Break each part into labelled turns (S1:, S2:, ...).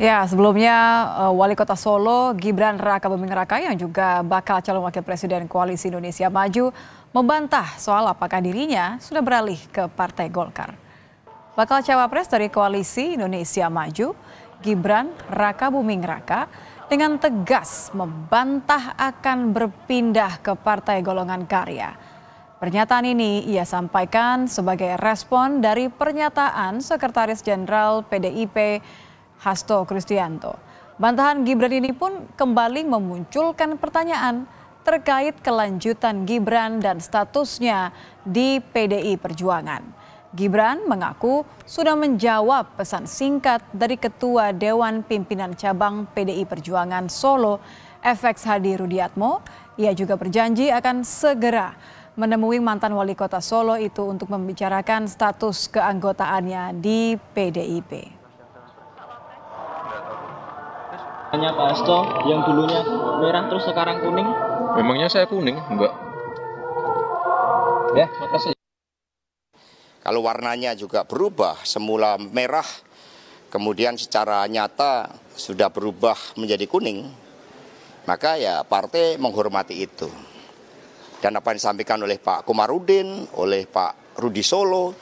S1: Ya, sebelumnya eh, Wali Kota Solo Gibran Raka Buming Raka yang juga bakal calon wakil presiden Koalisi Indonesia Maju membantah soal apakah dirinya sudah beralih ke Partai Golkar. Bakal cawapres dari Koalisi Indonesia Maju, Gibran Raka Buming Raka dengan tegas membantah akan berpindah ke Partai Golongan Karya. Pernyataan ini ia sampaikan sebagai respon dari pernyataan Sekretaris Jenderal PDIP Hasto Kristianto. Bantahan Gibran ini pun kembali memunculkan pertanyaan terkait kelanjutan Gibran dan statusnya di PDI Perjuangan. Gibran mengaku sudah menjawab pesan singkat dari Ketua Dewan Pimpinan Cabang PDI Perjuangan Solo, FX Hadi Rudiatmo. Ia juga berjanji akan segera menemui mantan wali kota Solo itu untuk membicarakan status keanggotaannya di PDIP.
S2: hanya Pak Asto yang dulunya merah terus sekarang kuning memangnya saya kuning Mbak? ya makasih kalau warnanya juga berubah semula merah kemudian secara nyata sudah berubah menjadi kuning maka ya partai menghormati itu dan apa yang disampaikan oleh Pak Komarudin oleh Pak Rudi Solo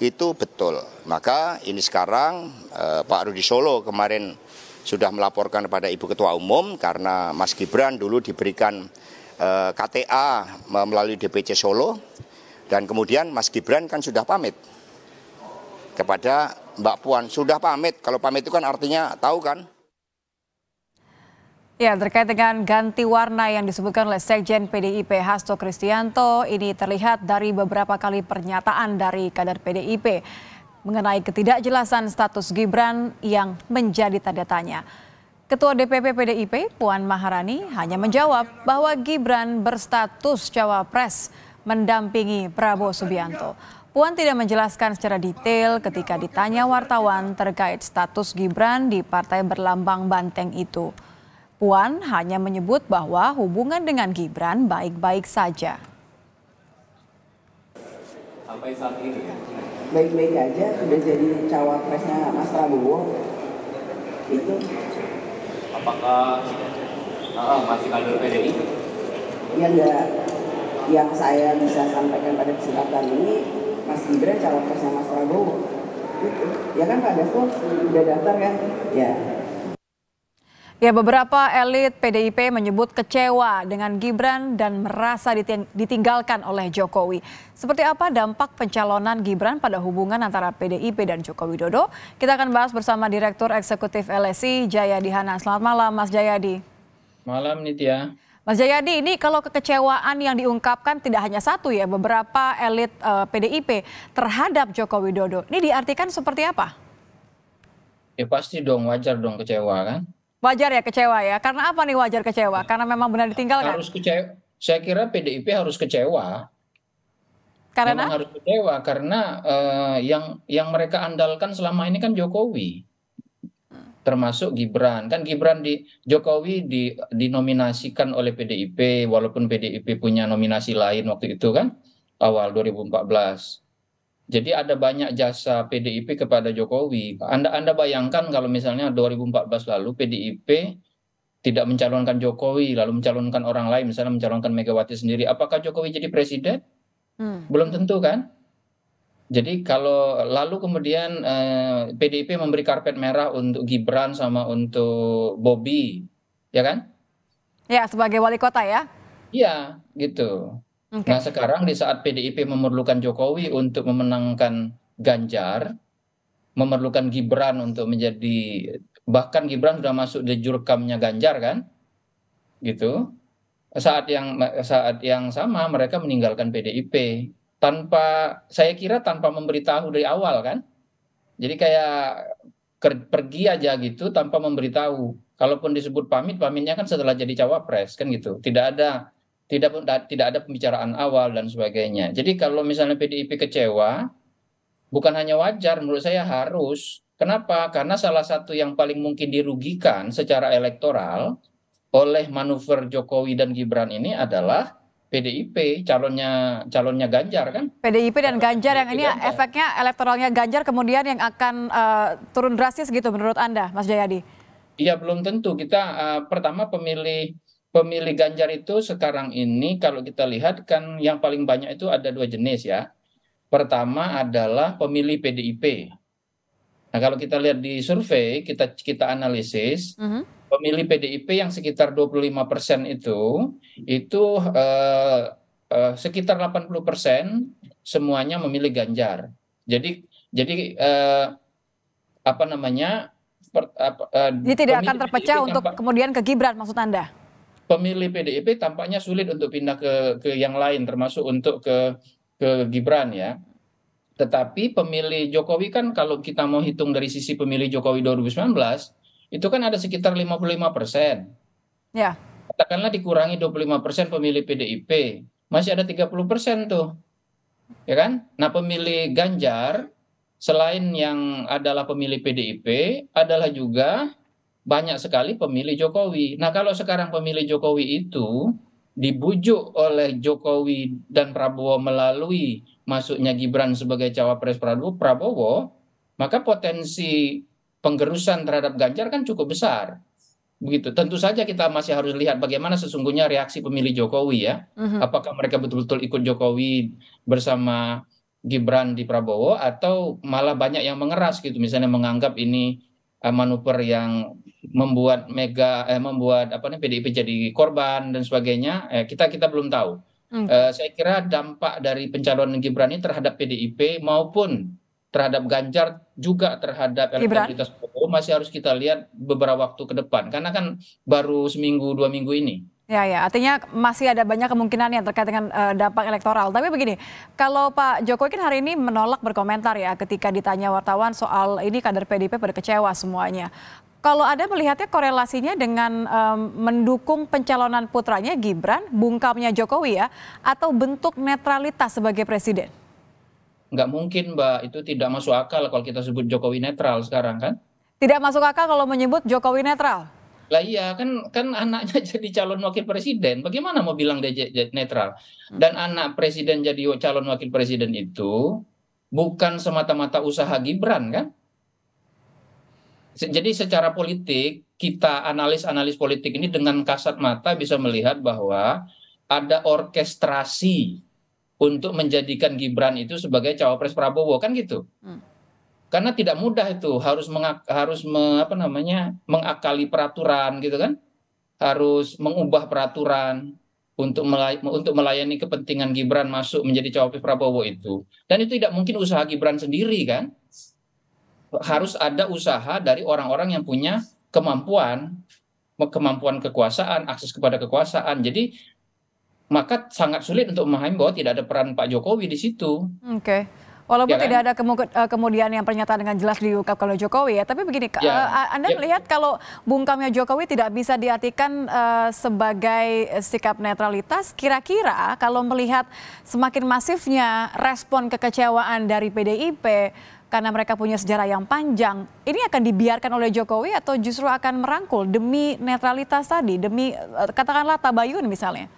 S2: itu betul. Maka ini sekarang eh, Pak Rudi Solo kemarin sudah melaporkan kepada Ibu Ketua Umum karena Mas Gibran dulu diberikan eh, KTA melalui DPC Solo dan kemudian Mas Gibran kan sudah pamit kepada Mbak Puan sudah pamit. Kalau pamit itu kan artinya tahu kan?
S1: Ya, terkait dengan ganti warna yang disebutkan oleh Sekjen PDIP Hasto Kristianto, ini terlihat dari beberapa kali pernyataan dari kader PDIP mengenai ketidakjelasan status Gibran yang menjadi tanda tanya. Ketua DPP PDIP Puan Maharani hanya menjawab bahwa Gibran berstatus cawapres mendampingi Prabowo Subianto. Puan tidak menjelaskan secara detail ketika ditanya wartawan terkait status Gibran di partai berlambang banteng itu. Puan hanya menyebut bahwa hubungan dengan Gibran baik-baik saja.
S2: Sampai saat ini baik-baik aja sudah jadi cawapresnya Mas Prabowo itu apakah uh, masih kader PDI? Ya enggak yang saya bisa sampaikan pada kesempatan ini Mas Gibran cawapresnya Mas Prabowo itu ya kan Pak Dasko sudah daftar kan ya
S1: Ya, beberapa elit PDIP menyebut kecewa dengan Gibran dan merasa ditinggalkan oleh Jokowi. Seperti apa dampak pencalonan Gibran pada hubungan antara PDIP dan Joko Widodo? Kita akan bahas bersama Direktur Eksekutif LSI Jayadi Hana. Selamat malam, Mas Jayadi.
S2: Malam, Nitya.
S1: Mas Jayadi, ini kalau kekecewaan yang diungkapkan tidak hanya satu ya, beberapa elit uh, eh, PDIP terhadap Joko Widodo. Ini diartikan seperti apa?
S2: Ya pasti dong, wajar dong kecewa kan
S1: Wajar ya kecewa ya. Karena apa nih wajar kecewa? Nah, karena memang benar ditinggal Harus
S2: kecewa. Saya kira PDIP harus kecewa. Karena memang harus kecewa karena uh, yang yang mereka andalkan selama ini kan Jokowi. Termasuk Gibran. Kan Gibran di Jokowi di dinominasikan oleh PDIP walaupun PDIP punya nominasi lain waktu itu kan awal 2014. Jadi ada banyak jasa PDIP kepada Jokowi. Anda Anda bayangkan kalau misalnya 2014 lalu PDIP tidak mencalonkan Jokowi lalu mencalonkan orang lain misalnya mencalonkan Megawati sendiri, apakah Jokowi jadi presiden? Hmm. Belum tentu kan? Jadi kalau lalu kemudian eh, PDIP memberi karpet merah untuk Gibran sama untuk Bobby, ya kan?
S1: Ya, sebagai wali kota ya. Iya, gitu. Nah sekarang
S2: di saat PDIP memerlukan Jokowi untuk memenangkan Ganjar, memerlukan Gibran untuk menjadi bahkan Gibran sudah masuk di jurkamnya Ganjar kan, gitu. Saat yang saat yang sama mereka meninggalkan PDIP tanpa saya kira tanpa memberitahu dari awal kan. Jadi kayak pergi aja gitu tanpa memberitahu. Kalaupun disebut pamit, pamitnya kan setelah jadi cawapres kan gitu. Tidak ada tidak tidak ada pembicaraan awal dan sebagainya. Jadi kalau misalnya PDIP kecewa, bukan hanya wajar, menurut saya harus. Kenapa? Karena salah satu yang paling mungkin dirugikan secara elektoral oleh manuver Jokowi dan Gibran ini adalah PDIP calonnya calonnya Ganjar kan?
S1: PDIP dan Ganjar yang ini Ganjar. efeknya elektoralnya Ganjar kemudian yang akan uh, turun drastis gitu menurut anda, Mas Jayadi?
S2: Iya belum tentu kita uh, pertama pemilih pemilih Ganjar itu sekarang ini kalau kita lihat kan yang paling banyak itu ada dua jenis ya. Pertama adalah pemilih PDIP. Nah kalau kita lihat di survei kita kita analisis uh mhm. -huh. pemilih PDIP yang sekitar 25 persen itu itu uh, uh, sekitar 80 persen semuanya memilih Ganjar. Jadi jadi uh, apa namanya? Per, uh, Jadi tidak akan terpecah untuk
S1: kemudian ke Gibran maksud anda?
S2: pemilih PDIP tampaknya sulit untuk pindah ke ke yang lain termasuk untuk ke ke Gibran ya. Tetapi pemilih Jokowi kan kalau kita mau hitung dari sisi pemilih Jokowi 2019 itu kan ada sekitar 55 persen. Ya. Katakanlah dikurangi 25 persen pemilih PDIP, masih ada 30 persen tuh, ya kan? Nah pemilih Ganjar selain yang adalah pemilih PDIP adalah juga banyak sekali pemilih Jokowi. Nah, kalau sekarang pemilih Jokowi itu dibujuk oleh Jokowi dan Prabowo melalui masuknya Gibran sebagai cawapres Prabowo, Prabowo maka potensi penggerusan terhadap Ganjar kan cukup besar. Begitu. Tentu saja kita masih harus lihat bagaimana sesungguhnya reaksi pemilih Jokowi ya. Uh Apakah mereka betul-betul ikut Jokowi bersama Gibran di Prabowo atau malah banyak yang mengeras gitu misalnya menganggap ini eh, manuver yang membuat mega eh, membuat apa nih PDIP jadi korban dan sebagainya eh, kita kita belum tahu. Hmm. Eh, saya kira dampak dari pencalonan Gibran ini terhadap PDIP maupun terhadap Ganjar juga terhadap elektabilitas Prabowo masih harus kita lihat beberapa waktu ke depan karena kan baru seminggu dua minggu ini.
S1: Ya, ya, artinya masih ada banyak kemungkinan yang terkait dengan uh, dampak elektoral. Tapi begini, kalau Pak Jokowi kan hari ini menolak berkomentar ya ketika ditanya wartawan soal ini kader PDIP pada kecewa semuanya. Kalau Anda melihatnya korelasinya dengan um, mendukung pencalonan putranya Gibran, bungkamnya Jokowi ya, atau bentuk netralitas sebagai presiden?
S2: Nggak mungkin, Mbak. Itu tidak masuk akal kalau kita sebut Jokowi netral sekarang kan?
S1: Tidak masuk akal kalau menyebut Jokowi netral?
S2: Lah iya, kan kan anaknya jadi calon wakil presiden. Bagaimana mau bilang dia netral? Dan anak presiden jadi calon wakil presiden itu bukan semata-mata usaha Gibran kan? jadi secara politik kita analis-analis politik ini dengan kasat mata bisa melihat bahwa ada orkestrasi untuk menjadikan Gibran itu sebagai cawapres Prabowo kan gitu. Hmm. Karena tidak mudah itu harus mengak, harus me, apa namanya mengakali peraturan gitu kan, harus mengubah peraturan untuk melay, untuk melayani kepentingan Gibran masuk menjadi cawapres Prabowo itu. Dan itu tidak mungkin usaha Gibran sendiri kan harus ada usaha dari orang-orang yang punya kemampuan kemampuan kekuasaan, akses kepada kekuasaan. Jadi maka sangat sulit untuk memahami bahwa tidak ada peran Pak Jokowi di situ.
S1: Oke. Okay. Walaupun ya kan? tidak ada kemu eh, kemudian yang pernyataan dengan jelas diungkapkan oleh Jokowi ya, tapi begini, ya. Eh, Anda ya. melihat kalau bungkamnya Jokowi tidak bisa diartikan uh, sebagai sikap netralitas, kira-kira kalau melihat semakin masifnya respon kekecewaan dari PDIP, karena mereka punya sejarah yang panjang, ini akan dibiarkan oleh Jokowi atau justru akan merangkul demi netralitas tadi, demi eh, katakanlah tabayun misalnya?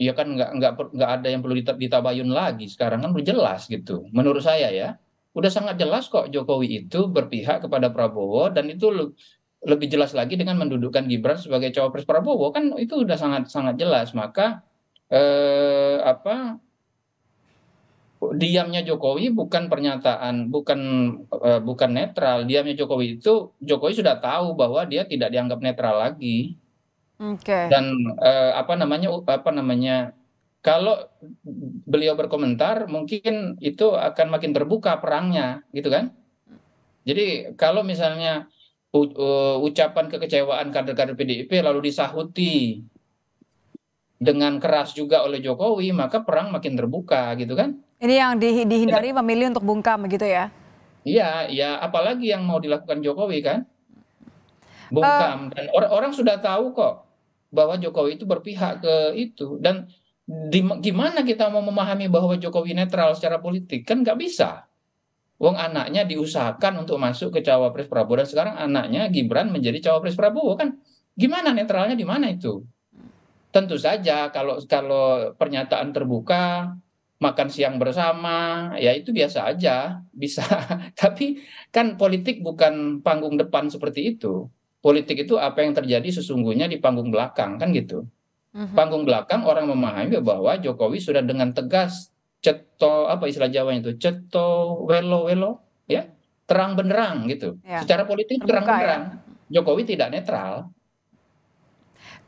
S2: Iya kan nggak nggak nggak ada yang perlu ditabayun lagi sekarang kan berjelas gitu. Menurut saya ya, udah sangat jelas kok Jokowi itu berpihak kepada Prabowo dan itu lebih jelas lagi dengan mendudukkan Gibran sebagai cawapres Prabowo kan itu udah sangat sangat jelas maka eh, apa diamnya Jokowi bukan pernyataan bukan eh, bukan netral diamnya Jokowi itu Jokowi sudah tahu bahwa dia tidak dianggap netral lagi
S1: okay. dan
S2: eh, apa namanya apa namanya kalau beliau berkomentar mungkin itu akan makin terbuka perangnya gitu kan jadi kalau misalnya u, ucapan kekecewaan kader-kader PDIP lalu disahuti dengan keras juga oleh Jokowi maka perang makin terbuka gitu kan
S1: ini yang di, dihindari ya. memilih untuk bungkam begitu ya?
S2: Iya, ya apalagi yang mau dilakukan Jokowi kan? Eh, bungkam uh, dan or orang sudah tahu kok bahwa Jokowi itu berpihak ke itu dan di, gimana kita mau memahami bahwa Jokowi netral secara politik kan nggak bisa. Wong anaknya diusahakan untuk masuk ke cawapres Prabowo dan sekarang anaknya Gibran menjadi cawapres Prabowo kan gimana netralnya di mana itu? Tentu saja kalau kalau pernyataan terbuka makan siang bersama, ya itu biasa aja, bisa. Tapi kan politik bukan panggung depan seperti itu. Politik itu apa yang terjadi sesungguhnya di panggung belakang, kan gitu. Mhm. Panggung belakang orang memahami bahwa Jokowi sudah dengan tegas ceto apa istilah Jawa itu ceto welo welo ya terang benderang gitu. Ya. Secara politik terang ya. benderang. Ya. Jokowi tidak netral.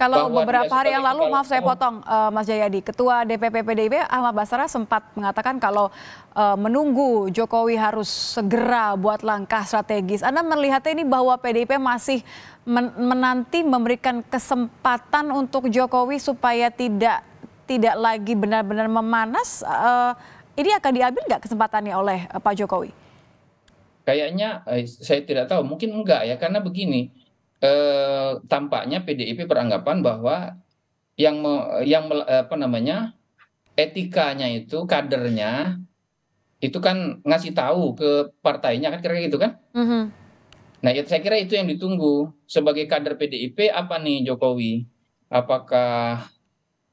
S1: Kalau beberapa hari yang lalu, maaf saya potong, uh, Mas Jayadi, Ketua DPP PDIP Ahmad Basara sempat mengatakan kalau uh, menunggu Jokowi harus segera buat langkah strategis. Anda melihatnya ini bahwa PDIP masih men menanti memberikan kesempatan untuk Jokowi supaya tidak tidak lagi benar-benar memanas. Uh, ini akan diambil nggak kesempatannya oleh uh, Pak Jokowi?
S2: Kayaknya eh, saya tidak tahu, mungkin enggak ya, karena begini Eh, tampaknya pdip beranggapan bahwa yang yang apa namanya etikanya itu kadernya itu kan ngasih tahu ke partainya kan kira-kira gitu kan mm-hmm. Nah, saya kira itu yang ditunggu sebagai kader PDIP apa nih Jokowi? Apakah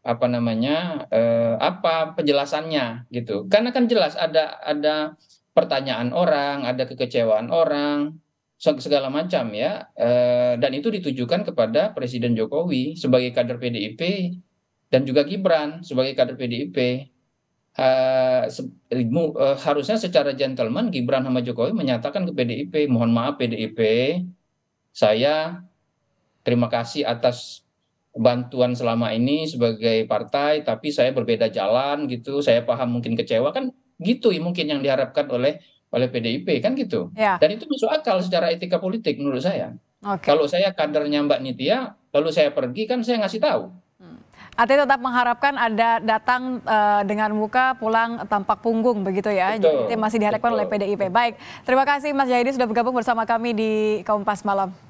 S2: apa namanya? Eh, apa penjelasannya gitu? Karena kan jelas ada ada pertanyaan orang, ada kekecewaan orang, segala macam ya eh, dan itu ditujukan kepada presiden jokowi sebagai kader pdip dan juga gibran sebagai kader pdip eh, eh, harusnya secara gentleman gibran sama jokowi menyatakan ke pdip mohon maaf pdip saya terima kasih atas bantuan selama ini sebagai partai tapi saya berbeda jalan gitu saya paham mungkin kecewa kan gitu mungkin yang diharapkan oleh oleh PDIP kan gitu. Ya. Dan itu masuk akal secara etika politik menurut saya. Okay. Kalau saya kadernya Mbak Nitya, lalu saya pergi kan saya ngasih tahu. Hmm.
S1: Artinya tetap mengharapkan ada datang uh, dengan muka pulang tampak punggung begitu ya. Betul. Jadi masih diharapkan Betul. oleh PDIP. Baik, terima kasih Mas Jahidi sudah bergabung bersama kami di Kompas Malam.